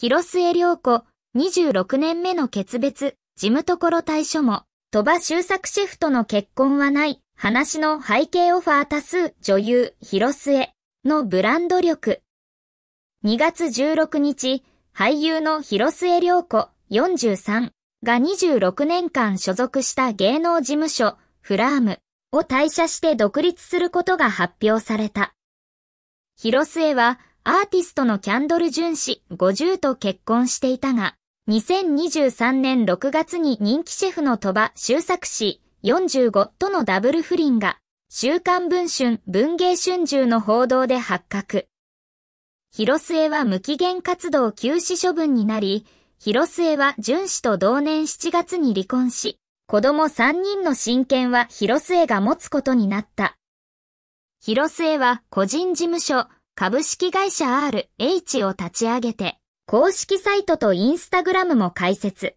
広末涼子、26年目の決別、事務所対処も、鳥羽周作シェフとの結婚はない、話の背景オファー多数、女優、広末のブランド力。2月16日、俳優の広末涼子、43が26年間所属した芸能事務所、フラームを退社して独立することが発表された。広末はアーティストのキャンドル・ジュン氏50と結婚していたが、2023年6月に人気シェフの鳥羽修作氏45とのダブル不倫が、週刊文春文芸春秋の報道で発覚。広末は無期限活動休止処分になり、広末は淳氏と同年7月に離婚し、子供3人の親権は広末が持つことになった。広末は個人事務所、株式会社 RH を立ち上げて、公式サイトとインスタグラムも開設。